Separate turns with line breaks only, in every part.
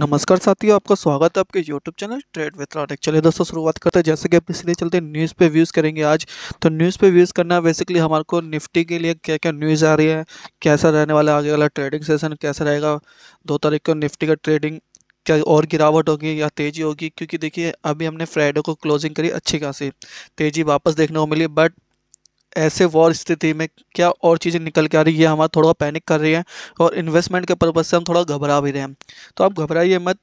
नमस्कार साथियों आपका स्वागत है आपके यूट्यूब चैनल ट्रेड विथ राटेक चलिए दोस्तों शुरुआत करते हैं जैसे कि आप इसलिए चलते न्यूज़ पे व्यूज़ करेंगे आज तो न्यूज़ पे व्यूज़ करना बेसिकली हमारे को निफ्टी के लिए क्या क्या न्यूज़ आ रही है कैसा रहने वाला आगे वाला ट्रेडिंग सेशन कैसा रहेगा दो तारीख को निफ्टी का ट्रेडिंग क्या और गिरावट होगी या तेज़ी होगी क्योंकि देखिए अभी हमने फ्राइडे को क्लोजिंग करी अच्छी खासी तेज़ी वापस देखने को मिली बट ऐसे वॉर स्थिति में क्या और चीज़ें निकल के आ रही है हमारा थोड़ा पैनिक कर रही है और इन्वेस्टमेंट के पर्पज़ से हम थोड़ा घबरा भी रहे हैं तो आप घबराइए मत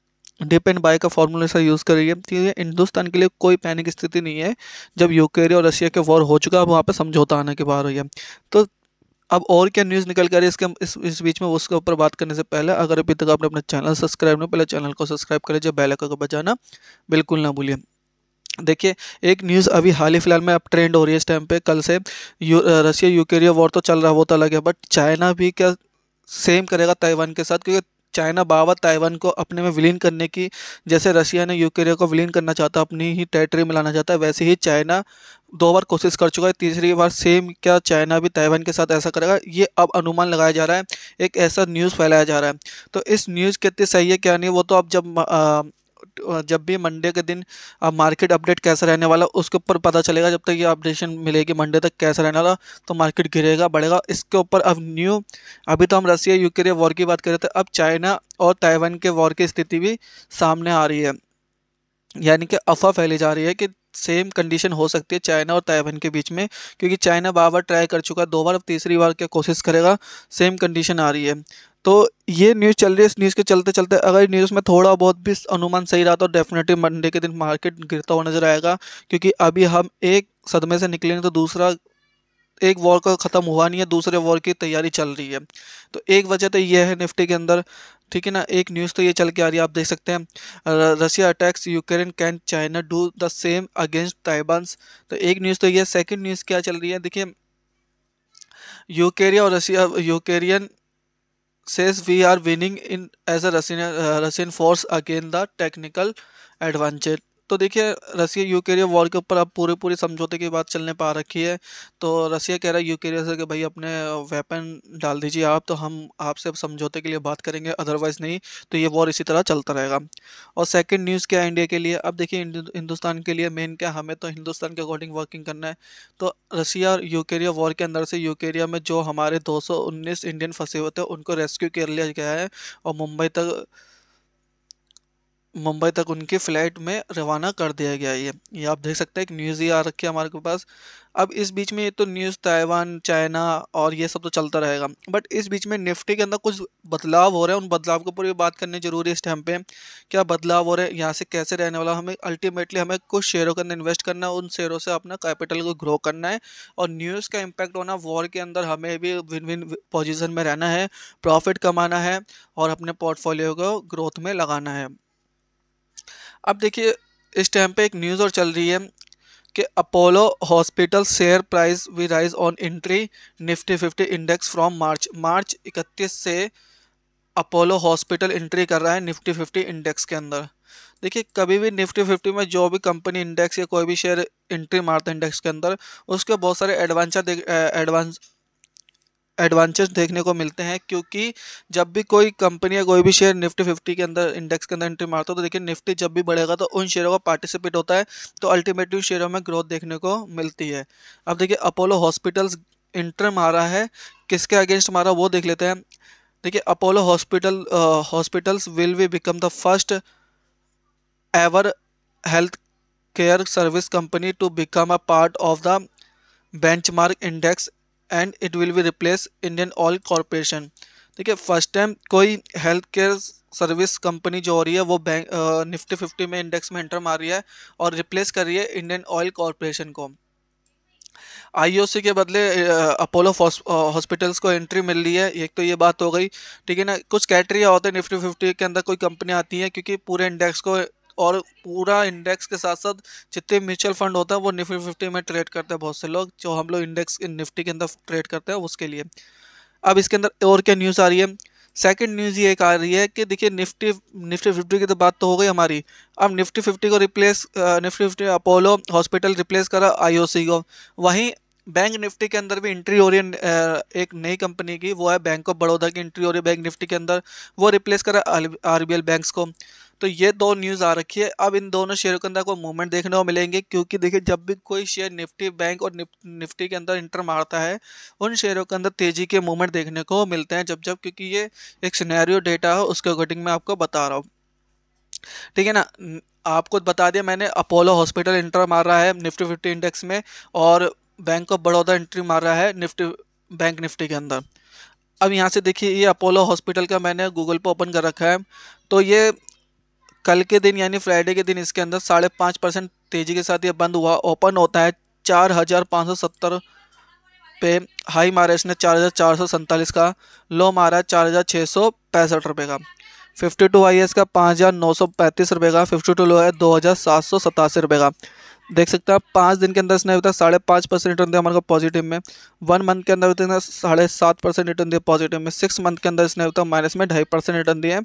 डिप एंड बाय का फार्मूला से यूज़ करिए क्योंकि हिंदुस्तान के लिए कोई पैनिक स्थिति नहीं है जब यूक्रेन और रशिया के वॉर हो चुका अब वहाँ पर समझौता आने के बाहर हुई है तो अब और क्या न्यूज़ निकल कर इसके इस इस बीच में उसके ऊपर बात करने से पहले अगर अभी तक आपने अपना चैनल सब्सक्राइब नहीं पहले चैनल को सब्सक्राइब कर जब बैलक को बजाना बिल्कुल ना भूलिए देखिए एक न्यूज़ अभी हाल ही फिलहाल में अब ट्रेंड हो रही है इस टाइम पे कल से यू रसिया यूक्रेन वॉर तो चल रहा है वो तो अलग है बट चाइना भी क्या सेम करेगा ताइवान के साथ क्योंकि चाइना बाबा ताइवान को अपने में विलीन करने की जैसे रशिया ने यूक्रेन को विलीन करना चाहता अपनी ही टेरिटरी में लाना चाहता है वैसे ही चाइना दो बार कोशिश कर चुका है तीसरी बार सेम क्या चाइना भी ताइवान के साथ ऐसा करेगा ये अब अनुमान लगाया जा रहा है एक ऐसा न्यूज़ फैलाया जा रहा है तो इस न्यूज़ कितनी सही है क्या नहीं वो तो अब जब जब भी मंडे के दिन अब मार्केट अपडेट कैसा रहने वाला उसके ऊपर पता चलेगा जब तक ये अपडेशन मिलेगी मंडे तक कैसा रहने वाला तो मार्केट गिरेगा बढ़ेगा इसके ऊपर अब न्यू अभी तो हम रसिया यूक्रेन वॉर की बात कर रहे थे अब चाइना और ताइवान के वॉर की स्थिति भी सामने आ रही है यानी कि अफवाह फैली जा रही है कि सेम कंडीशन हो सकती है चाइना और ताइवान के बीच में क्योंकि चाइना बार बार ट्राई कर चुका है दो बार अब तीसरी बार क्या कोशिश करेगा सेम कंडीशन आ रही है तो ये न्यूज़ चल रही है इस न्यूज़ के चलते चलते अगर न्यूज़ में थोड़ा बहुत भी अनुमान सही रहा तो डेफिनेटली मंडे के दिन मार्केट गिरता हुआ नजर आएगा क्योंकि अभी हम एक सदमे से निकलेंगे तो दूसरा एक वॉर का ख़त्म हुआ नहीं है दूसरे वॉर की तैयारी चल रही है तो एक वजह तो यह है निफ्टी के अंदर ठीक है ना एक न्यूज़ तो ये चल के आ रही है आप देख सकते हैं Russia attacks Ukraine can China do the same against Taiwans तो एक न्यूज़ तो ये सेकेंड न्यूज़ क्या चल रही है देखिए यूकेरिया और Russia Ukrainian says we are winning in as a Russian Russian force again the technical technical तो देखिए रसिया यूक्रेन वॉर के ऊपर अब पूरे पूरे समझौते की बात चलने पा रखी है तो रसिया कह रहा है यूक्रेन से कि भाई अपने वेपन डाल दीजिए आप तो हम आपसे समझौते के लिए बात करेंगे अदरवाइज़ नहीं तो ये वॉर इसी तरह चलता रहेगा और सेकेंड न्यूज़ क्या है इंडिया के लिए अब देखिए हिंदुस्तान के लिए मेन क्या हमें तो हिंदुस्तान के अकॉर्डिंग वर्किंग करना है तो रसिया और यूक्रेन वॉर के अंदर से यूक्रेन में जो हमारे दो इंडियन फंसे हुए थे उनको रेस्क्यू कर लिया गया है और मुंबई तक मुंबई तक उनकी फ़्लाइट में रवाना कर दिया गया ये ये आप देख सकते हैं कि न्यूज़ ही आ रखी है हमारे के पास अब इस बीच में ये तो न्यूज़ ताइवान चाइना और ये सब तो चलता रहेगा बट इस बीच में निफ्टी के अंदर कुछ बदलाव हो रहे हैं उन बदलाव के ऊपर भी बात करनी जरूरी है इस टाइम पे क्या बदलाव हो रहे हैं यहाँ से कैसे रहने वाला हमें अल्टीमेटली हमें कुछ शेयरों के अंदर इन्वेस्ट करना है उन शेयरों से अपना कैपिटल को ग्रो करना है और न्यूज़ का इम्पैक्ट होना वॉर के अंदर हमें भी विन विन पोजिशन में रहना है प्रॉफिट कमाना है और अपने पोर्टफोलियो को ग्रोथ में लगाना है अब देखिए इस टाइम पे एक न्यूज़ और चल रही है कि Apollo hospital share price we rise on entry Nifty fifty index from March March इकतीस से अपोलो हॉस्पिटल एंट्री कर रहा है निफ्टी फिफ्टी इंडेक्स के अंदर देखिए कभी भी निफ्टी फिफ्टी में जो भी कंपनी इंडेक्स या कोई भी शेयर एंट्री मारता है इंडेक्स के अंदर उसके बहुत सारे एडवांसर एडवांस एडवांटेज देखने को मिलते हैं क्योंकि जब भी कोई कंपनी या कोई भी शेयर निफ्टी फिफ्टी के अंदर इंडेक्स के अंदर एंट्री मारता है तो देखिए निफ्टी जब भी बढ़ेगा तो उन शेयरों का पार्टिसिपेट होता है तो अल्टीमेटली शेयरों में ग्रोथ देखने को मिलती है अब देखिए अपोलो हॉस्पिटल्स इंटर मारा है किसके अगेंस्ट मारा वो देख लेते हैं देखिए Apollo hospital hospitals will we become the first ever health care service company to become a part of the benchmark index and it will be replace Indian Oil Corporation ठीक है फर्स्ट टाइम कोई health care service company जो हो रही है वो bank Nifty fifty में index में एंटर मार रही है और रिप्लेस कर रही है इंडियन ऑयल कॉरपोरेशन को आईओसी के बदले अपोलो हॉस्पिटल्स को एंट्री मिल रही है एक तो ये बात हो गई ठीक है ना कुछ कैटरिया होते हैं निफ्टी फिफ्टी के अंदर कोई कंपनी आती है क्योंकि पूरे इंडेक्स को और पूरा इंडेक्स के साथ साथ जितने म्यूचुअल फंड होता है वो निफ्टी फिफ्टी में ट्रेड करते हैं बहुत से लोग जो हम लोग इंडेक्स निफ्टी के अंदर ट्रेड करते हैं उसके लिए अब इसके अंदर और क्या न्यूज़ आ रही है सेकंड न्यूज़ ये एक आ रही है कि देखिए निफ्टी निफ्टी फिफ्टी की तो बात तो हो गई हमारी अब निफ्टी फिफ्टी को replace Nifty fifty Apollo hospital replace करा आईओसी को वहीं बैंक निफ्टी के अंदर भी इंट्री हो रही है एक नई कंपनी की वो है बैंक ऑफ बड़ौदा की इंट्री हो रही है बैंक निफ्टी के अंदर वो रिप्लेस करा आर बैंक्स को तो ये दो न्यूज़ आ रखी है अब इन दोनों शेयरों के अंदर आपको मूवमेंट देखने को मिलेंगे क्योंकि देखिए जब भी कोई शेयर निफ्टी बैंक और निफ्टी के अंदर इंटर मारता है उन शेयरों के अंदर तेज़ी के मूवमेंट देखने को मिलते हैं जब जब क्योंकि ये एक सिनेरियो डेटा है उसके अकॉर्डिंग मैं आपको बता रहा हूँ ठीक है ना आपको बता दिया मैंने अपोलो हॉस्पिटल इंटर मार रहा है निफ्टी फिफ्टी इंडेक्स में और बैंक ऑफ बड़ौदा एंट्री मार रहा है निफ्टी बैंक निफ्टी के अंदर अब यहाँ से देखिए ये अपोलो हॉस्पिटल का मैंने गूगल पर ओपन कर रखा है तो ये कल के दिन यानी फ्राइडे के दिन इसके अंदर साढ़े पाँच परसेंट तेजी के साथ ये बंद हुआ ओपन होता है चार हज़ार पाँच सौ सत्तर पे हाई मारा इसने चार हज़ार चार सौ सैंतालीस का लो मारा चार हज़ार छः सौ पैंसठ रुपये का फिफ्टी टू हाई है इसका पाँच हज़ार नौ सौ पैंतीस रुपये का फिफ्टी टू लो है दो हज़ार सात सौ सतासी रुपये का देख सकते हैं आप पाँच दिन के अंदर इसने अभी तक साढ़े पाँच परसेंट रिटर्न दिया हमारे को पॉजिटिव में वन मंथ के अंदर अभी तक साढ़े सात परसेंट रिटर्न दिया पॉजिटिव में सिक्स मंथ के अंदर इसने अभी तक माइनस में ढाई परसेंट रिटर्न दिए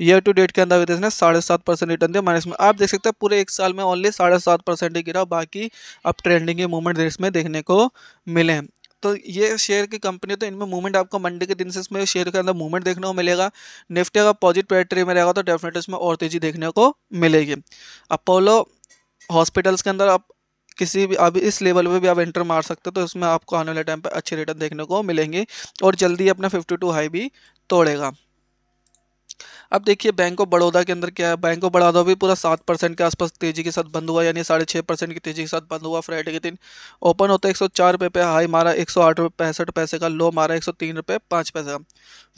ईयर टू डेट के अंदर अभी इसने साढ़े सात परसेंट रिटर्न दिया माइनस में आप देख सकते हैं पूरे एक साल में ओनली साढ़े सात परसेंट ही गिरा बाकी अब ट्रेंडिंग के मूवमेंट इसमें देखने को मिले तो ये शेयर की कंपनी तो इनमें मूवमेंट आपको मंडे के दिन से इसमें शेयर के अंदर मूवमेंट देखने को मिलेगा निफ्टी अगर पॉजिटिव ट्रेटरी में रहेगा तो डेफिनेटली इसमें और तेज़ी देखने को मिलेगी अपोलो हॉस्पिटल्स के अंदर आप किसी भी अभी इस लेवल पे भी आप एंटर मार सकते हो तो इसमें आपको आने वाले टाइम पर अच्छे रिटर्न देखने को मिलेंगे और जल्दी अपना फिफ्टी टू हाई भी तोड़ेगा अब देखिए बैंक ऑफ बड़ौदा के अंदर क्या है बैंक ऑफ बड़ौदा भी पूरा सात परसेंट के आसपास तेजी के साथ बंद हुआ यानी साढ़े छः परसेंट की तेजी के साथ बंद हुआ फ्राइडे के दिन ओपन होता है एक सौ चार रुपये पे हाई मारा एक सौ आठ रुपये पैंसठ पैसे का लो मारा एक सौ तीन रुपये पाँच पैसे का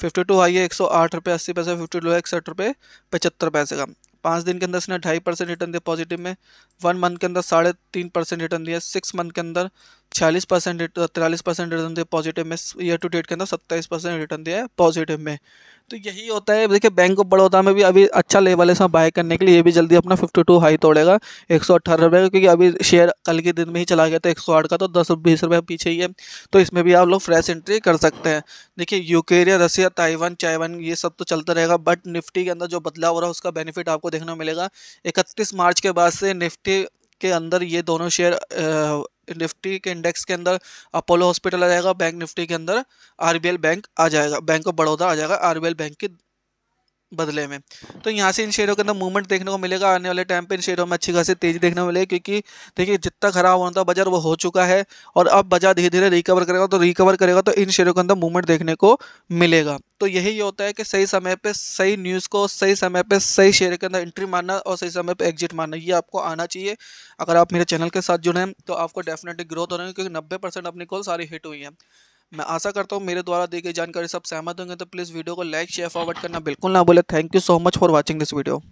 फिफ्टी टू हाई है एक सौ आठ रुपये अस्सी पैसे फिफ्टी टू है इकसठ रुपये पचहत्तर पैसे का पाँच दिन के अंदर इसने ढाई परसेंट रिटर्न दिया पॉजिटिव में वन मंथ के अंदर साढ़े तीन परसेंट रिटर्न दिया सिक्स मंथ के अंदर छियालीस परसेंट तिरालीस परसेंट रिटर्न दिया पॉजिटिव में ईयर टू डेट के अंदर सत्ताईस परसेंट रिटर्न दिया है पॉजिटिव में तो यही होता है देखिए बैंक ऑफ बड़ौदा में भी अभी अच्छा लेवल है बाय करने के लिए ये भी जल्दी अपना फिफ्टी टू हाई तोड़ेगा एक सौ अट्ठारह रुपये का क्योंकि अभी शेयर कल के दिन में ही चला गया था एक सौ आठ का तो दस बीस रुपये पीछे ही है तो इसमें भी आप लोग फ्रेश एंट्री कर सकते हैं देखिए यूक्रेनिया रसिया ताइवान चाइवान ये सब तो चलता रहेगा बट निफ्टी के अंदर जो बदलाव हो रहा है उसका बेनिफिट आपको देखने को मिलेगा इकतीस मार्च के बाद से निफ्टी के अंदर ये दोनों शेयर निफ्टी के इंडेक्स के अंदर अपोलो हॉस्पिटल आ जाएगा बैंक निफ्टी के अंदर आरबीएल बैंक आ जाएगा बैंक ऑफ बड़ौदा आ जाएगा आरबीएल बैंक की बदले में तो यहाँ से इन शेयरों के अंदर मूवमेंट देखने को मिलेगा आने वाले टाइम पे इन शेयरों में अच्छी खासी तेजी देखने को मिलेगी क्योंकि देखिए जितना खराब होना था बाजार वो हो चुका है और अब बाजार धीरे धीरे रिकवर करेगा तो रिकवर करेगा तो इन शेयरों के अंदर मूवमेंट देखने को मिलेगा तो यही ये होता है कि सही समय पर सही न्यूज़ को सही समय पर सही शेयर के अंदर एंट्री मारना और सही समय पर एग्जिट मारना ये आपको आना चाहिए अगर आप मेरे चैनल के साथ जुड़े हैं तो आपको डेफिनेटली ग्रोथ हो रही है क्योंकि नब्बे अपनी कॉल सारी हिट हुई हैं मैं आशा करता हूँ मेरे द्वारा दी गई जानकारी सब सहमत होंगे तो प्लीज़ वीडियो को लाइक शेयर फॉरवर्ड करना बिल्कुल ना बोले thank you so much for watching this video